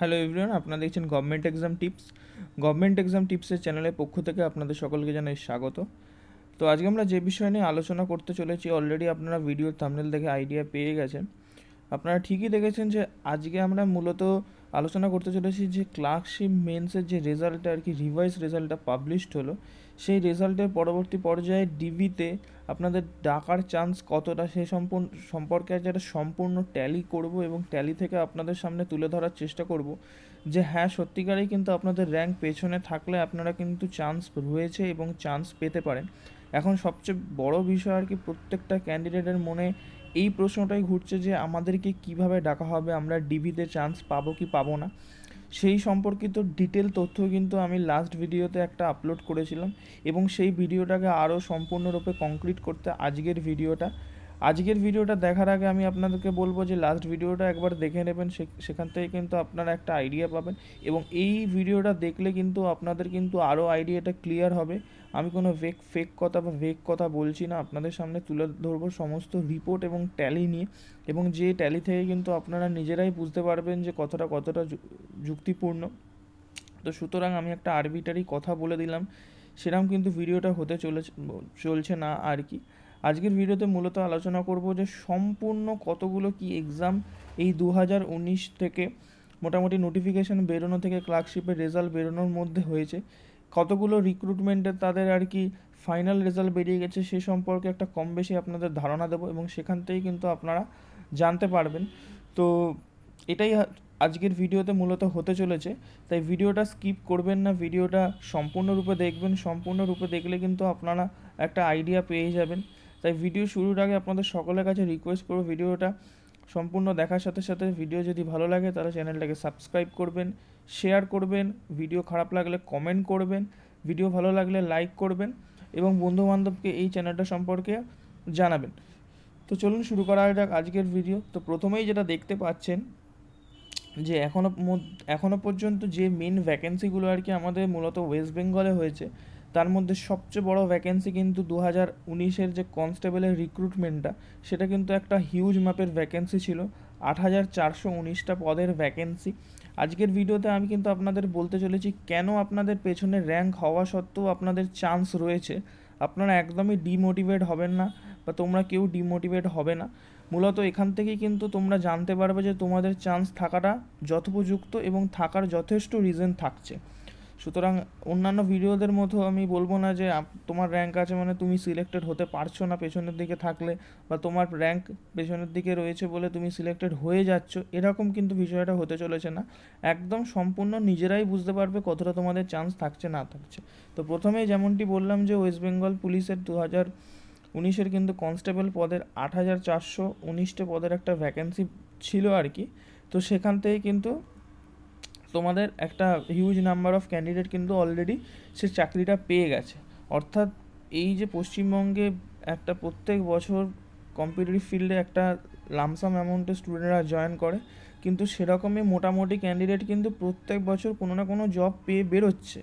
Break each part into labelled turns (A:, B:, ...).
A: hello everyone আপনারা দেখছেন government exam tips government exam টিপসের চ্যানেলের পক্ষ থেকে আপনাদের সকলকে জানাই স্বাগত তো আজকে আমরা যে বিষয় নিয়ে আলোচনা করতে চলেছি অলরেডি আপনারা ভিডিওর থামনেল দেখে আইডিয়া পেয়ে গেছেন আপনারা ঠিকই দেখেছেন যে আজকে আমরা মূলত আলোচনা করতে চলেছি যে ক্লার্কশিপ মেন্সের যে রেজাল্টটা আর কি রিভাইজ রেজাল্টটা পাবলিশড হলো সেই রেজাল্টের পরবর্তী পর্যায়ে ডিবিতে আপনাদের ডাকার চান্স কতটা সে সম্পূর্ণ সম্পর্কে আজ একটা সম্পূর্ণ ট্যালি করব এবং ট্যালি থেকে আপনাদের সামনে তুলে ধরার চেষ্টা করব যে হ্যাঁ সত্যিকারেই কিন্তু আপনাদের র্যাঙ্ক পেছনে থাকলে আপনারা কিন্তু চান্স রয়েছে এবং চান্স পেতে পারেন এখন সবচেয়ে বড় বিষয় আর কি প্রত্যেকটা ক্যান্ডিডেটের মনে এই প্রশ্নটাই ঘুরছে যে আমাদেরকে কিভাবে ডাকা হবে আমরা ডিভিতে চান্স পাবো কি পাবো না সেই সম্পর্কিত ডিটেল তথ্য কিন্তু আমি লাস্ট ভিডিওতে একটা আপলোড করেছিলাম এবং সেই ভিডিওটাকে আরও সম্পূর্ণরূপে কংক্রিট করতে আজকের ভিডিওটা আজকের ভিডিওটা দেখার আগে আমি আপনাদেরকে বলবো যে লাস্ট ভিডিওটা একবার দেখে নেবেন সেখান থেকে কিন্তু আপনারা একটা আইডিয়া পাবেন এবং এই ভিডিওটা দেখলে কিন্তু আপনাদের কিন্তু আরও আইডিয়াটা ক্লিয়ার হবে আমি কোনো ভেক ফেক কথা বা ভেক কথা বলছি না আপনাদের সামনে তুলে ধরবো সমস্ত রিপোর্ট এবং ট্যালি নিয়ে এবং যে ট্যালি থেকে কিন্তু আপনারা নিজেরাই বুঝতে পারবেন যে কথাটা কতটা যুক্তিপূর্ণ তো সুতরাং আমি একটা আরবিটারি কথা বলে দিলাম সেরকম কিন্তু ভিডিওটা হতে চলেছে চলছে না আর কি আজকের ভিডিওতে মূলত আলোচনা করব যে সম্পূর্ণ কতগুলো কি এক্সাম এই দু থেকে মোটামুটি নোটিফিকেশান বেরোনো থেকে ক্লার্কশিপের রেজাল্ট বেরোনোর মধ্যে হয়েছে কতগুলো রিক্রুটমেন্টে তাদের আর কি ফাইনাল রেজাল্ট বেরিয়ে গেছে সে সম্পর্কে একটা কম বেশি আপনাদের ধারণা দেবো এবং সেখান থেকেই কিন্তু আপনারা জানতে পারবেন তো এটাই আজকের ভিডিওতে মূলত হতে চলেছে তাই ভিডিওটা স্কিপ করবেন না ভিডিওটা সম্পূর্ণরূপে দেখবেন সম্পূর্ণরূপে দেখলে কিন্তু আপনারা একটা আইডিয়া পেয়ে যাবেন তাই ভিডিও শুরুর আগে আপনাদের সকলের কাছে রিকোয়েস্ট করবো ভিডিওটা সম্পূর্ণ দেখার সাথে সাথে ভিডিও যদি ভালো লাগে তাহলে চ্যানেলটাকে সাবস্ক্রাইব করবেন শেয়ার করবেন ভিডিও খারাপ লাগলে কমেন্ট করবেন ভিডিও ভালো লাগলে লাইক করবেন এবং বন্ধুবান্ধবকে এই চ্যানেলটা সম্পর্কে জানাবেন তো চলুন শুরু করা যাক আজকের ভিডিও তো প্রথমেই যেটা দেখতে পাচ্ছেন যে এখনও এখনও পর্যন্ত যে মেন ভ্যাকেন্সিগুলো আর কি আমাদের মূলত ওয়েস্ট বেঙ্গলে হয়েছে তার মধ্যে সবচেয়ে বড় ভ্যাকেন্সি কিন্তু দু হাজার উনিশের যে কনস্টেবলের রিক্রুটমেন্টটা সেটা কিন্তু একটা হিউজ মাপের ভ্যাকেন্সি ছিল আট হাজার চারশো উনিশটা পদের ভ্যাকেন্সি আজকের ভিডিওতে আমি কিন্তু আপনাদের বলতে চলেছি কেন আপনাদের পেছনে র্যাঙ্ক হওয়া সত্ত্বেও আপনাদের চান্স রয়েছে আপনারা একদমই ডিমোটিভেট হবেন না বা তোমরা কেউ ডিমোটিভেট হবে না মূলত এখান থেকেই কিন্তু তোমরা জানতে পারবে যে তোমাদের চান্স থাকাটা যথোপযুক্ত এবং থাকার যথেষ্ট রিজন থাকছে সুতরাং অন্যান্য ভিডিওদের মতো আমি বলবো না যে তোমার র্যাঙ্ক আছে মানে তুমি সিলেক্টেড হতে পারছো না পেছনের দিকে থাকলে বা তোমার র্যাঙ্ক পেছনের দিকে রয়েছে বলে তুমি সিলেক্টেড হয়ে যাচ্ছ এরকম কিন্তু বিষয়টা হতে চলেছে না একদম সম্পূর্ণ নিজেরাই বুঝতে পারবে কতটা তোমাদের চান্স থাকছে না থাকছে তো প্রথমেই যেমনটি বললাম যে ওয়েস্ট বেঙ্গল পুলিশের দু হাজার উনিশের কিন্তু কনস্টেবল পদের আট হাজার চারশো উনিশটা পদের একটা ভ্যাকেন্সি ছিল আর কি তো সেখান থেকে কিন্তু তোমাদের একটা হিউজ নাম্বার অফ ক্যান্ডিডেট কিন্তু অলরেডি সে চাকরিটা পেয়ে গেছে অর্থাৎ এই যে পশ্চিমবঙ্গে একটা প্রত্যেক বছর কম্পিটিটিভ ফিল্ডে একটা লামসাম অ্যামাউন্টে স্টুডেন্টরা জয়েন করে কিন্তু সেরকমই মোটামুটি ক্যান্ডিডেট কিন্তু প্রত্যেক বছর কোনো না কোনো জব পেয়ে বেরোচ্ছে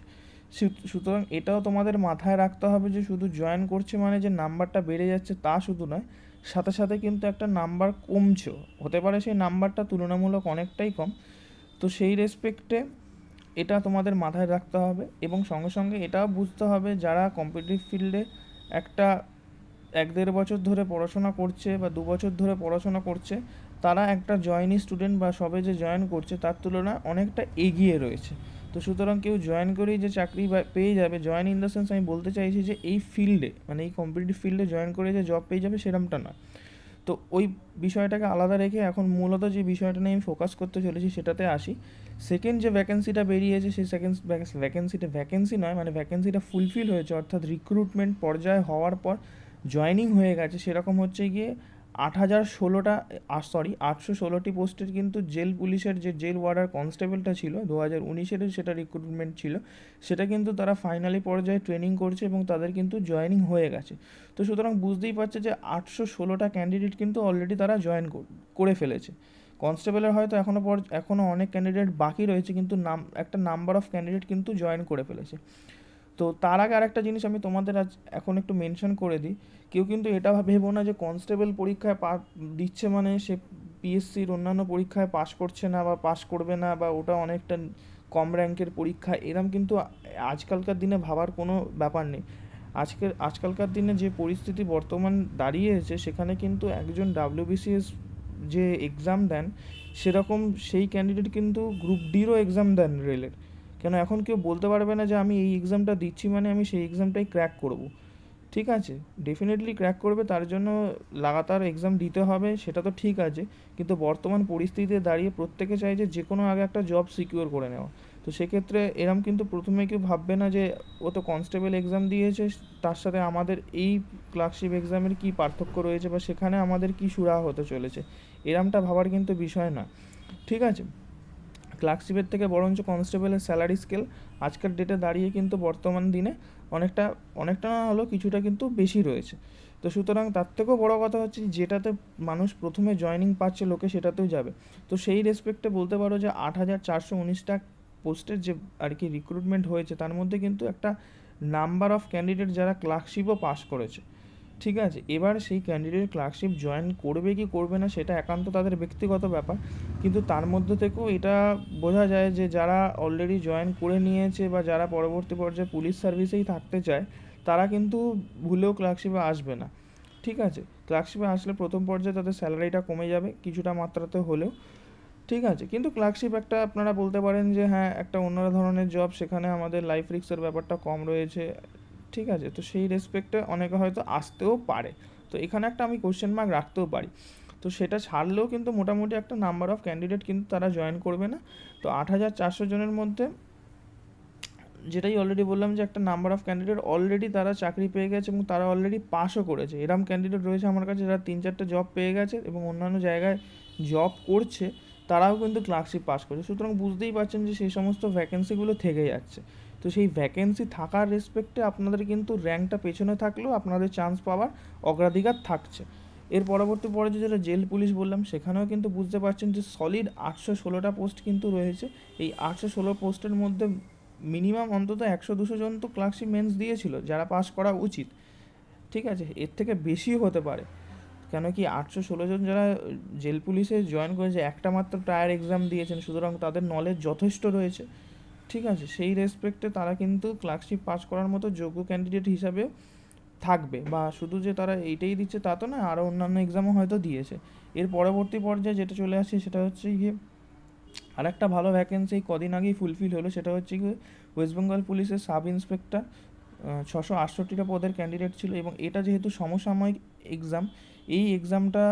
A: সুতরাং এটাও তোমাদের মাথায় রাখতে হবে যে শুধু জয়েন করছে মানে যে নাম্বারটা বেড়ে যাচ্ছে তা শুধু নয় সাথে সাথে কিন্তু একটা নাম্বার কমছেও হতে পারে সেই নাম্বারটা তুলনামূলক অনেকটাই কম তো সেই রেসপেক্টে এটা তোমাদের মাথায় রাখতে হবে এবং সঙ্গে সঙ্গে এটাও বুঝতে হবে যারা কম্পিটিটিভ ফিল্ডে একটা এক দেড় বছর ধরে পড়াশোনা করছে বা দু বছর ধরে পড়াশোনা করছে তারা একটা জয়েনি স্টুডেন্ট বা সবে যে জয়েন করছে তার তুলনায় অনেকটা এগিয়ে রয়েছে তো সুতরাং কেউ জয়েন করেই যে চাকরি পেয়ে যাবে জয়েন ইন দ্য সেন্স আমি বলতে চাইছি যে এই ফিল্ডে মানে এই কম্পিটিটিভ ফিল্ডে জয়েন করে যে জব পেয়ে যাবে সেরমটা নয় তো ওই বিষয়টাকে আলাদা রেখে এখন মূলত যে বিষয়টা নিয়ে আমি ফোকাস করতে চলেছি সেটাতে আসি সেকেন্ড যে ভ্যাকেন্সিটা বেরিয়েছে সেই সেকেন্ড ভ্যাকেন্সিটা ভ্যাকেন্সি নয় মানে ভ্যাকেন্সিটা ফুলফিল হয়েছে অর্থাৎ রিক্রুটমেন্ট পর্যায়ে হওয়ার পর জয়নিং হয়ে গেছে সেরকম হচ্ছে গিয়ে আট হাজার ষোলোটা সরি আটশো ষোলোটি পোস্টের কিন্তু জেল পুলিশের যে জেল ওয়ার্ডার কনস্টেবলটা ছিল দু হাজার উনিশের সেটা রিক্রুটমেন্ট ছিল সেটা কিন্তু তারা ফাইনালি পর্যায়ে ট্রেনিং করছে এবং তাদের কিন্তু জয়েনিং হয়ে গেছে তো সুতরাং বুঝতেই পারছে যে আটশো ষোলোটা ক্যান্ডিডেট কিন্তু অলরেডি তারা জয়েন করে ফেলেছে কনস্টেবলের হয়তো এখনও পর এখনও অনেক ক্যান্ডিডেট বাকি রয়েছে কিন্তু নাম একটা নাম্বার অফ ক্যান্ডিডেট কিন্তু জয়েন করে ফেলেছে তো তার আগে আরেকটা জিনিস আমি তোমাদের আজ এখন একটু মেনশন করে দিই কেউ কিন্তু এটা ভেবো না যে কনস্টেবল পরীক্ষায় পা দিচ্ছে মানে সে পিএসসির অন্যান্য পরীক্ষায় পাশ করছে না বা পাশ করবে না বা ওটা অনেকটা কম র্যাঙ্কের পরীক্ষা এরম কিন্তু আজকালকার দিনে ভাবার কোনো ব্যাপার নেই আজকের আজকালকার দিনে যে পরিস্থিতি বর্তমান দাঁড়িয়েছে সেখানে কিন্তু একজন ডাব্লিউবিসিএস যে এক্সাম দেন সেরকম সেই ক্যান্ডিডেট কিন্তু গ্রুপ ডিরও এক্সাম দেন রেলের কেন এখন কেউ বলতে পারবে না যে আমি এই এক্সামটা দিচ্ছি মানে আমি সেই এক্সামটাই ক্র্যাক করব ঠিক আছে ডেফিনেটলি ক্র্যাক করবে তার জন্য লাগাতার এক্সাম দিতে হবে সেটা তো ঠিক আছে কিন্তু বর্তমান পরিস্থিতিতে দাঁড়িয়ে প্রত্যেকে চাই যে যে কোনো আগে একটা জব সিকিওর করে নেওয়া তো সেক্ষেত্রে এরম কিন্তু প্রথমে কেউ ভাববে না যে ও তো কনস্টেবল এক্সাম দিয়েছে তার সাথে আমাদের এই ক্লার্কশিপ এক্সামের কী পার্থক্য রয়েছে বা সেখানে আমাদের কী সুরা হতে চলেছে এরমটা ভাবার কিন্তু বিষয় না ঠিক আছে ক্লার্কশিপের থেকে বরঞ্চ কনস্টেবলের স্যালারি স্কেল আজকের ডেটে দাঁড়িয়ে কিন্তু বর্তমান দিনে অনেকটা অনেকটা না হলেও কিছুটা কিন্তু বেশি রয়েছে তো সুতরাং তার থেকেও বড় কথা হচ্ছে যেটাতে মানুষ প্রথমে জয়নিং পাচ্ছে লোকে সেটাতেও যাবে তো সেই রেসপেক্টে বলতে পারো যে আট হাজার চারশো উনিশটা পোস্টের যে আর কি রিক্রুটমেন্ট হয়েছে তার মধ্যে কিন্তু একটা নাম্বার অফ ক্যান্ডিডেট যারা ক্লার্কশিপও পাস করেছে ঠিক আছে এবার সেই ক্যান্ডিডেট ক্লার্কশিপ জয়েন করবে কি করবে না সেটা একান্ত তাদের ব্যক্তিগত ব্যাপার কিন্তু তার মধ্যে থেকেও এটা বোঝা যায় যে যারা অলরেডি জয়েন করে নিয়েছে বা যারা পরবর্তী পর্যায়ে পুলিশ সার্ভিসেই থাকতে চায় তারা কিন্তু ভুলেও ক্লার্কশিপে আসবে না ঠিক আছে ক্লার্কশিপে আসলে প্রথম পর্যায়ে তাদের স্যালারিটা কমে যাবে কিছুটা মাত্রাতে হলেও ঠিক আছে কিন্তু ক্লার্কশিপ একটা আপনারা বলতে পারেন যে হ্যাঁ একটা অন্য ধরনের জব সেখানে আমাদের লাইফ রিক্সের ব্যাপারটা কম রয়েছে ঠিক আছে তো সেই রেসপেক্টে অনেকে হয়তো আসতেও পারে তো এখানে একটা আমি কোশ্চেন মার্ক রাখতেও পারি তো সেটা ছাড়লেও কিন্তু মোটামুটি একটা নাম্বার অফ ক্যান্ডিডেট কিন্তু তারা জয়েন করবে না তো আট হাজার চারশো জনের মধ্যে যেটাই অলরেডি বললাম যে একটা নাম্বার অফ ক্যান্ডিডেট অলরেডি তারা চাকরি পেয়ে গেছে এবং তারা অলরেডি পাসও করেছে এরম ক্যান্ডিডেট রয়েছে আমার কাছে যারা তিন চারটে জব পেয়ে গেছে এবং অন্যান্য জায়গায় জব করছে তারাও কিন্তু ক্লার্কশিপ পাস করছে সুতরাং বুঝতেই পারছেন যে সেই সমস্ত ভ্যাকেন্সিগুলো থেকে যাচ্ছে তো সেই ভ্যাকেন্সি থাকার রেসপেক্টে আপনাদের কিন্তু র্যাঙ্কটা পেছনে থাকলেও আপনাদের চান্স পাওয়ার অগ্রাধিকার থাকছে এর পরবর্তী পরে যেটা জেল পুলিশ বললাম সেখানেও কিন্তু বুঝতে পারছেন যে সলিড আটশো ষোলোটা পোস্ট কিন্তু রয়েছে এই আটশো ষোলো পোস্টের মধ্যে মিনিমাম অন্তত একশো দুশো জন তো ক্লাসি মেন্স দিয়েছিল যারা পাস করা উচিত ঠিক আছে এর থেকে বেশিও হতে পারে কেন কি আটশো ষোলো জন যারা জেল পুলিশে জয়েন করেছে একটা মাত্র টায়ার এক্সাম দিয়েছেন সুতরাং তাদের নলেজ যথেষ্ট রয়েছে ঠিক আছে সেই রেসপেক্টে তারা কিন্তু ক্লার্কশিপ পাস করার মতো যোগ্য ক্যান্ডিডেট হিসাবে থাকবে বা শুধু যে তারা এইটাই দিচ্ছে তা তো না আরও অন্যান্য এক্সামও হয়তো দিয়েছে এর পরবর্তী পর্যায়ে যেটা চলে আসে সেটা হচ্ছে গিয়ে আর একটা ভালো ভ্যাকেন্সি কদিন আগেই ফুলফিল হলো সেটা হচ্ছে গিয়ে ওয়েস্ট বেঙ্গল পুলিশের সাব ইন্সপেক্টর ছশো আটষট্টিটা পদের ক্যান্ডিডেট ছিল এবং এটা যেহেতু সমসাময়িক এক্সাম এই এক্সামটা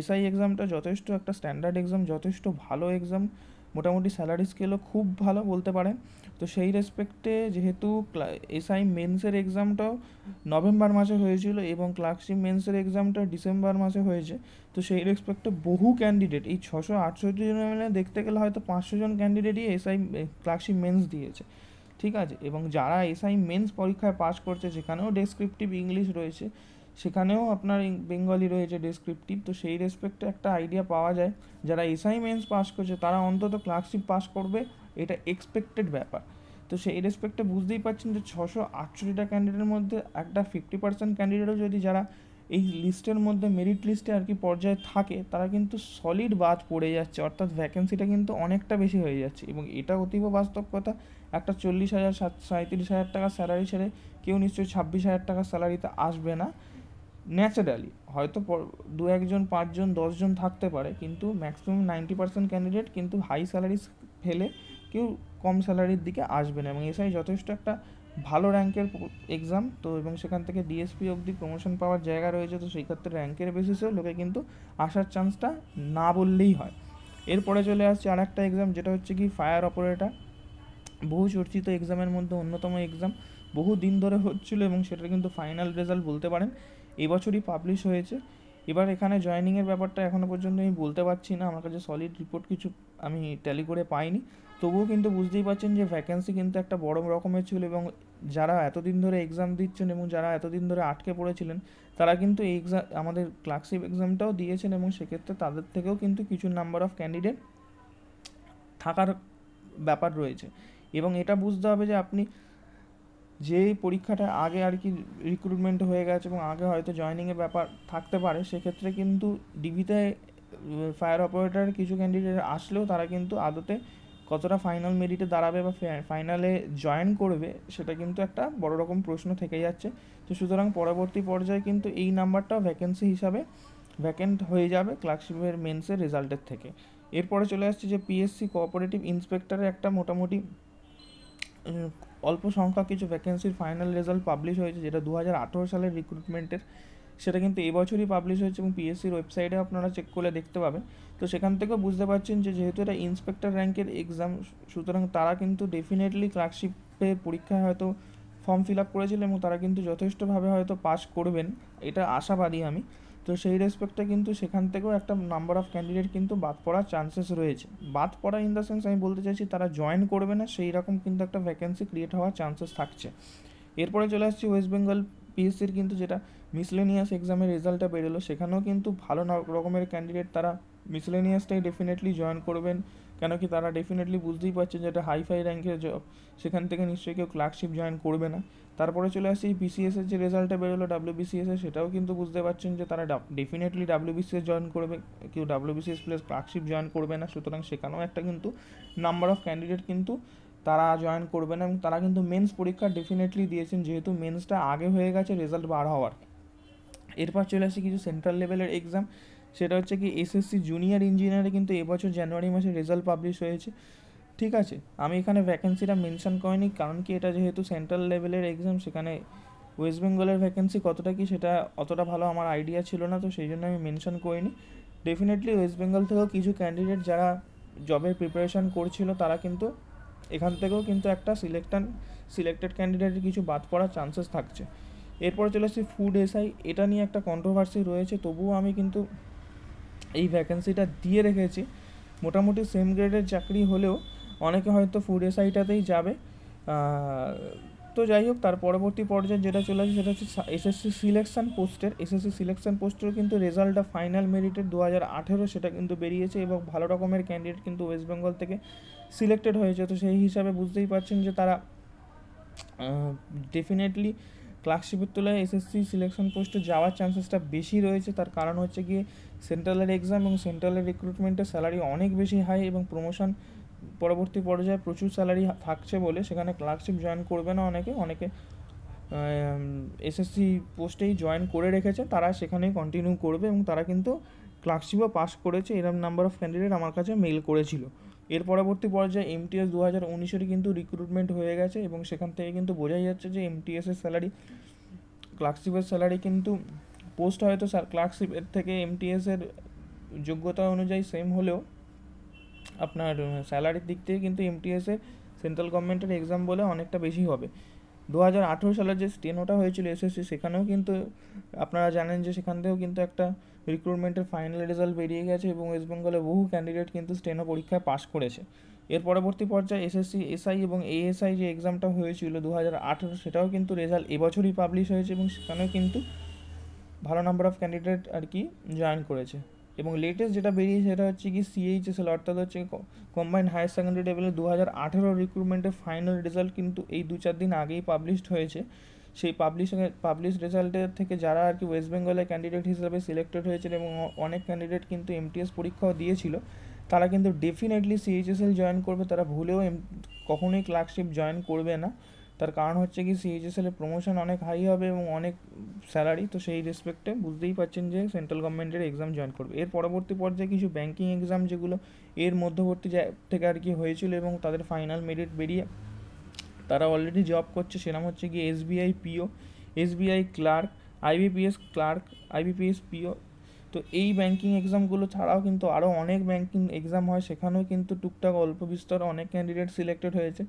A: এসআই এক্সামটা যথেষ্ট একটা স্ট্যান্ডার্ড এক্সাম যথেষ্ট ভালো এক্সাম মোটামুটি স্যালারি স্কেলও খুব ভালো বলতে পারেন তো সেই রেসপেক্টে যেহেতু এসআই মেন্সের এক্সামটাও নভেম্বর মাসে হয়েছিল এবং ক্লার্কশিপ মেন্সের এক্সামটা ডিসেম্বর মাসে হয়েছে তো সেই রেসপেক্টে বহু ক্যান্ডিডেট এই ছশো আটষট্টি জনের মিলে দেখতে গেলে হয়তো পাঁচশো জন ক্যান্ডিডেটই এসআই ক্লার্কশিপ মেন্স দিয়েছে ঠিক আছে এবং যারা এসআই মেন্স পরীক্ষায় পাশ করছে সেখানেও ডেসক্রিপটিভ ইংলিশ রয়েছে সেখানেও আপনার বেঙ্গলি রয়েছে ডেসক্রিপটিভ তো সেই রেসপেক্টে একটা আইডিয়া পাওয়া যায় যারা এসআই মেন্স পাস করছে তারা অন্তত ক্লার্কশিপ পাস করবে এটা এক্সপেক্টেড ব্যাপার তো সেই রেসপেক্টে বুঝতেই পারছেন যে ছশো আটষট্টিটা ক্যান্ডিডেটের মধ্যে একটা ফিফটি পার্সেন্ট ক্যান্ডিডেটও যদি যারা এই লিস্টের মধ্যে মেরিট লিস্টে আর কি পর্যায়ে থাকে তারা কিন্তু সলিড বাদ পড়ে যাচ্ছে অর্থাৎ ভ্যাকেন্সিটা কিন্তু অনেকটা বেশি হয়ে যাচ্ছে এবং এটা অতীব বাস্তব কথা একটা চল্লিশ হাজার সাত সাঁত্রিশ হাজার টাকা স্যালারি ছেড়ে কেউ নিশ্চয়ই ছাব্বিশ হাজার টাকা স্যালারিতে আসবে না ন্যাচারালি হয়তো দু একজন পাঁচজন দশজন থাকতে পারে কিন্তু ম্যাক্সিমাম নাইনটি পার্সেন্ট ক্যান্ডিডেট কিন্তু হাই স্যালারি ফেলে কেউ কম স্যালারির দিকে আসবে না এবং এসআই যথেষ্ট একটা ভালো র্যাঙ্কের এক্সাম তো এবং সেখান থেকে ডিএসপি অবধি প্রমোশন পাওয়ার জায়গা রয়েছে তো সেই ক্ষেত্রে র্যাঙ্কের বেসিসেও লোকে কিন্তু আসার চান্সটা না বললেই হয় এরপরে চলে আসছে আর একটা এক্সাম যেটা হচ্ছে কি ফায়ার অপারেটার বহু চর্চিত এক্সামের মধ্যে অন্যতম এক্সাম বহু দিন ধরে হচ্ছিল এবং সেটা কিন্তু ফাইনাল রেজাল্ট বলতে পারেন এবছরই পাবলিশ হয়েছে এবার এখানে জয়নিংয়ের ব্যাপারটা এখনও পর্যন্ত আমি বলতে পারছি না আমার কাছে সলিড রিপোর্ট কিছু আমি ট্যালি করে পাইনি তবুও কিন্তু বুঝতেই পারছেন যে ভ্যাকেন্সি কিন্তু একটা বড় রকমের ছিল এবং যারা এতদিন ধরে এক্সাম দিচ্ছেন এবং যারা এতদিন ধরে আটকে পড়েছিলেন তারা কিন্তু এই এক্সাম আমাদের ক্লার্কশিপ এক্সামটাও দিয়েছেন এবং সেক্ষেত্রে তাদের থেকেও কিন্তু কিছু নাম্বার অফ ক্যান্ডিডেট থাকার ব্যাপার রয়েছে এবং এটা বুঝতে হবে যে আপনি যেই পরীক্ষাটা আগে আর কি রিক্রুটমেন্ট হয়ে গেছে এবং আগে হয়তো জয়নিংয়ের ব্যাপার থাকতে পারে সেক্ষেত্রে কিন্তু ডিবিতে ফায়ার অপারেটার কিছু ক্যান্ডিডেট আসলেও তারা কিন্তু আদতে কতটা ফাইনাল মেরিটে দাঁড়াবে বা ফাইনালে জয়েন করবে সেটা কিন্তু একটা বড় রকম প্রশ্ন থেকে যাচ্ছে তো সুতরাং পরবর্তী পর্যায়ে কিন্তু এই নাম্বারটাও ভ্যাকেন্সি হিসাবে ভ্যাকেন্ট হয়ে যাবে ক্লার্কশিপের মেন্সের রেজাল্টের থেকে এরপরে চলে আসছে যে পিএসসি কোঅপারেটিভ ইন্সপেক্টরের একটা মোটামুটি অল্প সংখ্যক কিছু ভ্যাকেন্সির ফাইনাল রেজাল্ট পাবলিশ হয়েছে যেটা দু সালের রিক্রুটমেন্টের সেটা কিন্তু এবছরই পাবলিশ হয়েছে এবং পিএসসির ওয়েবসাইটে আপনারা চেক করে দেখতে পাবেন তো সেখান থেকেও বুঝতে পারছেন যে যেহেতু এটা ইন্সপেক্টর র্যাঙ্কের এক্সাম সুতরাং তারা কিন্তু ডেফিনেটলি ক্লার্কশিপে পরীক্ষায় হয়তো ফর্ম ফিল আপ করেছিলেন এবং তারা কিন্তু যথেষ্টভাবে হয়তো পাস করবেন এটা আশাবাদী আমি তো সেই রেসপেক্টে কিন্তু সেখান থেকেও একটা নাম্বার অফ ক্যান্ডিডেট কিন্তু বাদ পড়ার চান্সেস রয়েছে বাদ পড়া ইন দ্য সেন্স আমি বলতে চাইছি তারা জয়েন করবে না সেই রকম কিন্তু একটা ভ্যাকেন্সি ক্রিয়েট হওয়ার চান্সেস থাকছে এরপরে চলে আসছি ওয়েস্ট বেঙ্গল পিএসসির কিন্তু যেটা মিসলেনিয়াস এক্সামের রেজাল্টটা বেরোলো সেখানেও কিন্তু ভালো রকমের ক্যান্ডিডেট তারা মিসলেনিয়াসটাই ডেফিনেটলি জয়েন করবেন কেন কি তারা ডেফিনেটলি বুঝতেই পারছে যে এটা হাইফাই র্যাঙ্কের জব সেখান থেকে নিশ্চয়ই কেউ ক্লার্কশিপ জয়েন করবে না তারপরে চলে আসি বিসিএসের যে রেজাল্টটা বেরোলো এ সেটাও কিন্তু বুঝতে পারছেন যে তারা ডেফিনেটলি ডাব্লিউবিসিএস জয়েন করবে কেউ ডাব্লিউবিসিএস প্লাস ক্লার্কশিপ জয়েন করবে না সুতরাং সেখানেও একটা কিন্তু নাম্বার অফ ক্যান্ডিডেট কিন্তু তারা জয়েন করবে না এবং তারা কিন্তু মেন্স পরীক্ষা ডেফিনেটলি দিয়েছেন যেহেতু মেন্সটা আগে হয়ে গেছে রেজাল্ট বার হওয়ার এরপর চলে আসে কিছু সেন্ট্রাল লেভেলের এক্সাম সেটা হচ্ছে কি এসএসসি জুনিয়র ইঞ্জিনিয়ারে কিন্তু এবছর জানুয়ারি মাসে রেজাল্ট পাবলিশ হয়েছে ঠিক আছে আমি এখানে ভ্যাকেন্সিটা মেনশন করিনি কারণ কি এটা যেহেতু সেন্ট্রাল লেভেলের এক্সাম সেখানে ওয়েস্ট বেঙ্গলের ভ্যাকেন্সি কতটা কি সেটা অতটা ভালো আমার আইডিয়া ছিল না তো সেই জন্য আমি মেনশন করিনি ডেফিনেটলি ওয়েস্ট বেঙ্গল থেকেও কিছু ক্যান্ডিডেট যারা জবের প্রিপারেশান করছিল তারা কিন্তু এখান থেকেও কিন্তু একটা সিলেক্টান সিলেক্টেড ক্যান্ডিডেটের কিছু বাদ পড়ার চান্সেস থাকছে এরপর চলে আসছি ফুড এসআই এটা নিয়ে একটা কন্ট্রোভার্সি রয়েছে তবুও আমি কিন্তু এই ভ্যাকেন্সিটা দিয়ে রেখেছি মোটামুটি সেম গ্রেডের চাকরি হলেও অনেকে হয়তো ফুড এসআইটাতেই যাবে তো যাই হোক তার পরবর্তী পর্যায়ে যেটা চলে আসে সেটা হচ্ছে এসএসসি সিলেকশন পোস্টের এসএসসি সিলেকশন পোস্টের কিন্তু রেজাল্টটা ফাইনাল মেরিটের দু হাজার আঠেরো সেটা কিন্তু বেরিয়েছে এবং ভালো রকমের ক্যান্ডিডেট কিন্তু ওয়েস্ট বেঙ্গল থেকে সিলেক্টেড হয়েছে তো সেই হিসাবে বুঝতেই পারছেন যে তারা ডেফিনেটলি ক্লার্কশিপের তুলনায় এসএসসি সিলেকশন পোস্টে যাওয়ার চান্সেসটা বেশি রয়েছে তার কারণ হচ্ছে গিয়ে সেন্ট্রালের এক্সাম এবং সেন্ট্রালের রিক্রুটমেন্টের স্যালারি অনেক বেশি হাই এবং প্রমোশন পরবর্তী পর্যায়ে প্রচুর স্যালারি থাকছে বলে সেখানে ক্লার্কশিপ জয়েন করবে না অনেকে অনেকে এসএসসি পোস্টেই জয়েন করে রেখেছে তারা সেখানেই কন্টিনিউ করবে এবং তারা কিন্তু ক্লার্কশিপও পাস করেছে এরম নাম্বার অফ ক্যান্ডিডেট আমার কাছে মেল করেছিল এর পরবর্তী পর্যায়ে এমটিএস দু হাজার উনিশেরই কিন্তু রিক্রুটমেন্ট হয়ে গেছে এবং সেখান থেকে কিন্তু বোঝাই যাচ্ছে যে এমটিএসের স্যালারি ক্লার্কশিপের স্যালারি কিন্তু পোস্ট হয়তো স্যার ক্লার্কশিপের থেকে এমটিএসের যোগ্যতা অনুযায়ী সেম হলেও আপনার স্যালারির দিক থেকে কিন্তু এমটিএসের সেন্ট্রাল গভর্নমেন্টের এক্সাম বলে অনেকটা বেশি হবে দু সালের যে স্টেনোটা হয়েছিল এসএসসি সেখানেও কিন্তু আপনারা জানেন যে সেখান থেকেও কিন্তু একটা রিক্রুটমেন্টের ফাইনাল রেজাল্ট বেরিয়ে গেছে এবং ওয়েস্ট বেঙ্গলে বহু ক্যান্ডিডেট কিন্তু স্টেনো পরীক্ষায় পাশ করেছে এর পরবর্তী পর্যায়ে এসএসসি এসআই এবং এএসআই যে এক্সামটা হয়েছিল দু সেটাও কিন্তু রেজাল্ট এবছরই পাবলিশ হয়েছে এবং সেখানেও কিন্তু ভালো নাম্বার অফ ক্যান্ডিডেট আর কি জয়েন করেছে এবং লেটেস্ট যেটা বেরিয়েছে সেটা হচ্ছে কি সিএইচএসএল অর্থাৎ হচ্ছে কম্বাইন্ড হায়ার সেকেন্ডারি লেভেলের দু হাজার আঠেরো রিক্রুটমেন্টের ফাইনাল রেজাল্ট কিন্তু এই দু চার দিন আগেই পাবলিশড হয়েছে সেই পাবলিশ পাবলিশ রেজাল্টের থেকে যারা আর কি ওয়েস্ট বেঙ্গলের ক্যান্ডিডেট হিসেবে সিলেক্টেড হয়েছিল এবং অনেক ক্যান্ডিডেট কিন্তু এমটিএস পরীক্ষাও দিয়েছিল তারা কিন্তু ডেফিনেটলি সিএইচএসএল জয়েন করবে তারা ভুলেও এম কখনোই ক্লার্কশিপ জয়েন করবে না তার কারণ হচ্ছে কি সিএইচএসএলে প্রমোশন অনেক হাই হবে এবং অনেক স্যালারি তো সেই রেসপেক্টে বুঝতেই পারছেন যে সেন্ট্রাল গভর্নমেন্টের এক্সাম জয়েন করবে এর পরবর্তী পর্যায়ে কিছু ব্যাঙ্কিং এক্সাম যেগুলো এর মধ্যবর্তী থেকে আর কি হয়েছিল এবং তাদের ফাইনাল মেরিট বেরিয়ে তারা অলরেডি জব করছে সেরকম হচ্ছে কি SBI PO SBI clerk IBPS clerk IBPS PO তো এই ব্যাঙ্কিং এক্সামগুলো ছাড়াও কিন্তু আরও অনেক ব্যাঙ্কিং এক্সাম হয় সেখানেও কিন্তু টুকটাক অল্প বিস্তর অনেক ক্যান্ডিডেট সিলেক্টেড হয়েছে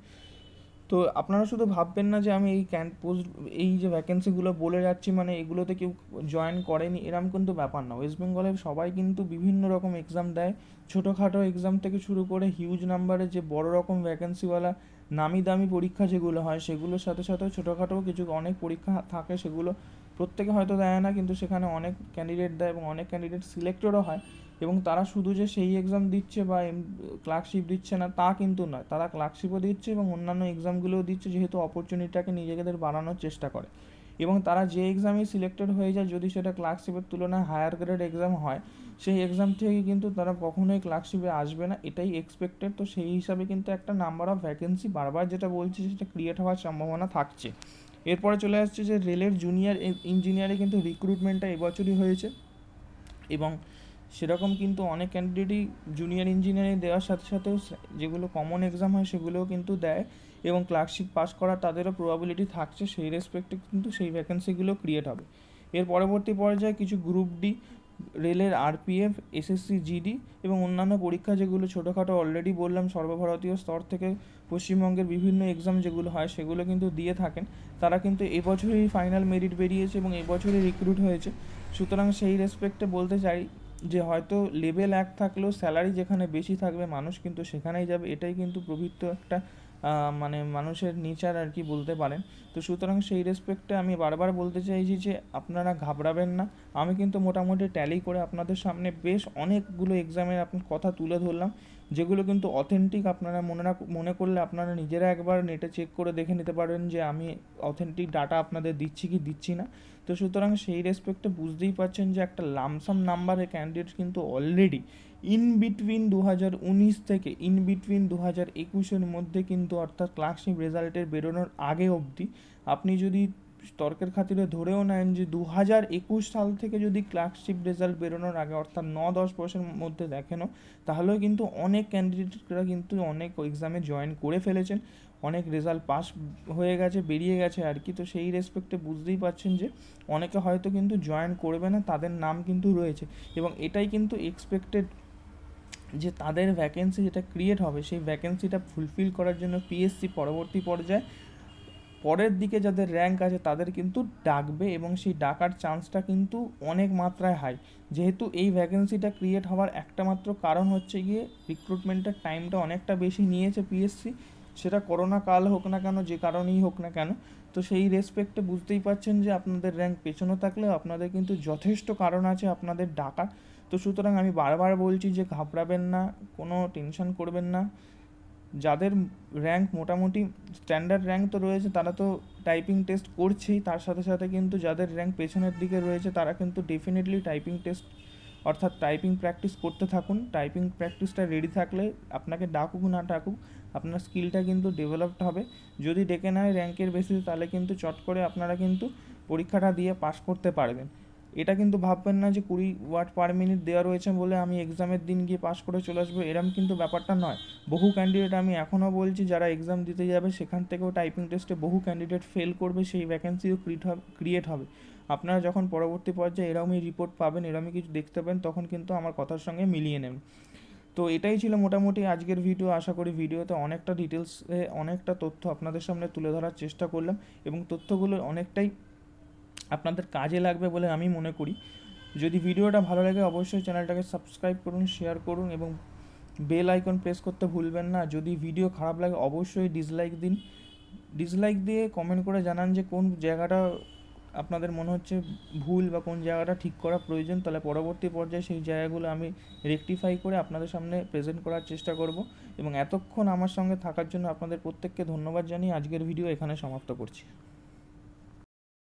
A: তো আপনারা শুধু ভাববেন না যে আমি এই ক্যান পোস্ট এই যে ভ্যাকেন্সিগুলো বলে যাচ্ছি মানে এগুলোতে কেউ জয়েন করেনি এরম কিন্তু ব্যাপার না ওয়েস্ট বেঙ্গলে সবাই কিন্তু বিভিন্ন রকম এক্সাম দেয় ছোটোখাটো এক্সাম থেকে শুরু করে হিউজ নাম্বারে যে বড় রকম ভ্যাকেন্সিওয়ালা নামি দামি পরীক্ষা যেগুলো হয় সেগুলোর সাথে সাথে ছোটোখাটো কিছু অনেক পরীক্ষা থাকে সেগুলো প্রত্যেকে হয়তো দেয় না কিন্তু সেখানে অনেক ক্যান্ডিডেট দেয় এবং অনেক ক্যান্ডিডেট সিলেক্টেডও হয় এবং তারা শুধু যে সেই এক্সাম দিচ্ছে বা ক্লার্কশিপ দিচ্ছে না তা কিন্তু নয় তারা ক্লার্কশিপও দিচ্ছে এবং অন্যান্য এক্সামগুলোও দিচ্ছে যেহেতু অপরচুনিটিটাকে নিজেদের বাড়ানোর চেষ্টা করে এবং তারা যে এক্সামই সিলেক্টেড হয়ে যায় যদি সেটা ক্লার্কশিপের তুলনায় হায়ার গ্রেড এক্সাম হয় সেই এক্সাম থেকে কিন্তু তারা কখনোই ক্লার্কশিপে আসবে না এটাই এক্সপেক্টেড তো সেই হিসাবে কিন্তু একটা নাম্বার অফ ভ্যাকেন্সি বারবার যেটা বলছে সেটা ক্রিয়েট হওয়ার সম্ভাবনা থাকছে এরপরে চলে আসছে যে রেলের জুনিয়র ইঞ্জিনিয়ারে কিন্তু রিক্রুটমেন্টটা এবছরই হয়েছে এবং সেরকম কিন্তু অনেক ক্যান্ডিডেটই জুনিয়র ইঞ্জিনিয়ারিং দেওয়ার সাথে সাথেও যেগুলো কমন এক্সাম হয় সেগুলোও কিন্তু দেয় এবং ক্লার্কশিপ পাস করার তাদেরও প্রবাবিলিটি থাকছে সেই রেসপেক্টে কিন্তু সেই ভ্যাকেন্সিগুলো ক্রিয়েট হবে এর পরবর্তী পর্যায়ে কিছু গ্রুপ ডি রেলের আরপিএফ এসএসসি জিডি এবং অন্যান্য পরীক্ষা যেগুলো ছোটোখাটো অলরেডি বললাম সর্বভারতীয় স্তর থেকে পশ্চিমবঙ্গের বিভিন্ন এক্সাম যেগুলো হয় সেগুলো কিন্তু দিয়ে থাকেন তারা কিন্তু এবছরই ফাইনাল মেরিট বেরিয়েছে এবং এবছরই রিক্রুট হয়েছে সুতরাং সেই রেসপেক্টে বলতে চাই যে হয়তো লেভেল এক থাকলেও স্যালারি যেখানে বেশি থাকবে মানুষ কিন্তু সেখানেই যাবে এটাই কিন্তু প্রভৃত্ত একটা মানে মানুষের নেচার আর কি বলতে পারেন তো সুতরাং সেই রেসপেক্টে আমি বারবার বলতে চাইছি যে আপনারা ঘাবড়াবেন না আমি কিন্তু মোটামুটি ট্যালি করে আপনাদের সামনে বেশ অনেকগুলো এক্সামের আপনার কথা তুলে ধরলাম যেগুলো কিন্তু অথেন্টিক আপনারা মনে মনে করলে আপনারা নিজেরা একবার নেটে চেক করে দেখে নিতে পারেন যে আমি অথেন্টিক ডাটা আপনাদের দিচ্ছি কি দিচ্ছি না তো সুতরাং সেই রেসপেক্টে বুঝতেই পারছেন যে একটা লামসাম নাম্বারের ক্যান্ডিডেট কিন্তু অলরেডি ইন বিটুইন দু হাজার উনিশ থেকে ইন বিটুইন দু হাজার একুশের মধ্যে কিন্তু অর্থাৎ ক্লাসশিপ রেজাল্টের বেরোনোর আগে অবধি আপনি যদি তর্কের খাতিরে ধরেও নেন যে দু হাজার একুশ সাল থেকে যদি ক্লার্কশিপ রেজাল্ট বেরোনোর আগে অর্থাৎ ন দশ বছরের মধ্যে দেখেনও তাহলেও কিন্তু অনেক ক্যান্ডিডেটরা কিন্তু অনেক এক্সামে জয়েন করে ফেলেছেন অনেক রেজাল্ট পাস হয়ে গেছে বেরিয়ে গেছে আর কি তো সেই রেসপেক্টে বুঝতেই পারছেন যে অনেকে হয়তো কিন্তু জয়েন করবে না তাদের নাম কিন্তু রয়েছে এবং এটাই কিন্তু এক্সপেক্টেড যে তাদের ভ্যাকেন্সি যেটা ক্রিয়েট হবে সেই ভ্যাকেন্সিটা ফুলফিল করার জন্য পিএসসি পরবর্তী পর্যায়ে পরের দিকে যাদের র্যাঙ্ক আছে তাদের কিন্তু ডাকবে এবং সেই ডাকার চান্সটা কিন্তু অনেক মাত্রায় হাই যেহেতু এই ভ্যাকেন্সিটা ক্রিয়েট হওয়ার একটা মাত্র কারণ হচ্ছে গিয়ে রিক্রুটমেন্টের টাইমটা অনেকটা বেশি নিয়েছে পিএসসি সেটা করোনা কাল হোক না কেন যে কারণেই হোক না কেন তো সেই রেসপেক্টে বুঝতেই পারছেন যে আপনাদের র্যাঙ্ক পেছনে থাকলেও আপনাদের কিন্তু যথেষ্ট কারণ আছে আপনাদের ডাকার তো সুতরাং আমি বারবার বলছি যে ঘাবড়াবেন না কোনো টেনশন করবেন না যাদের র্যাঙ্ক মোটামুটি স্ট্যান্ডার্ড র্যাঙ্ক তো রয়েছে তারা তো টাইপিং টেস্ট করছেই তার সাথে সাথে কিন্তু যাদের র্যাঙ্ক পেছনের দিকে রয়েছে তারা কিন্তু ডেফিনেটলি টাইপিং টেস্ট অর্থাৎ টাইপিং প্র্যাকটিস করতে থাকুন টাইপিং প্র্যাকটিসটা রেডি থাকলে আপনাকে ডাকুক না ডাকুক আপনার স্কিলটা কিন্তু ডেভেলপড হবে যদি ডেকে নেয় র্যাঙ্কের বেসিসে তাহলে কিন্তু চট করে আপনারা কিন্তু পরীক্ষাটা দিয়ে পাশ করতে পারবেন এটা কিন্তু ভাববেন না যে কুড়ি ওয়ার্ড পার মিনিট দেওয়া রয়েছে বলে আমি এক্সামের দিন গিয়ে পাশ করে চলে আসবো এরম কিন্তু ব্যাপারটা নয় বহু ক্যান্ডিডেট আমি এখনও বলছি যারা এক্সাম দিতে যাবে সেখান থেকেও টাইপিং টেস্টে বহু ক্যান্ডিডেট ফেল করবে সেই ভ্যাকেন্সিও ক্রিয়েট হবে আপনারা যখন পরবর্তী পর্যায়ে এরমই রিপোর্ট পাবেন এরমই কিছু দেখতে পাবেন তখন কিন্তু আমার কথার সঙ্গে মিলিয়ে নেবেন তো এটাই ছিল মোটামুটি আজকের ভিডিও আশা করি ভিডিওতে অনেকটা ডিটেলসে অনেকটা তথ্য আপনাদের সামনে তুলে ধরার চেষ্টা করলাম এবং তথ্যগুলো অনেকটাই আপনাদের কাজে লাগবে বলে আমি মনে করি যদি ভিডিওটা ভালো লাগে অবশ্যই চ্যানেলটাকে সাবস্ক্রাইব করুন শেয়ার করুন এবং বেল আইকন প্রেস করতে ভুলবেন না যদি ভিডিও খারাপ লাগে অবশ্যই ডিসলাইক দিন ডিসলাইক দিয়ে কমেন্ট করে জানান যে কোন জায়গাটা আপনাদের মনে হচ্ছে ভুল বা কোন জায়গাটা ঠিক করা প্রয়োজন তাহলে পরবর্তী পর্যায়ে সেই জায়গাগুলো আমি রেকটিফাই করে আপনাদের সামনে প্রেজেন্ট করার চেষ্টা করব এবং এতক্ষণ আমার সঙ্গে থাকার জন্য আপনাদের প্রত্যেককে ধন্যবাদ জানিয়ে আজকের ভিডিও এখানে সমাপ্ত করছি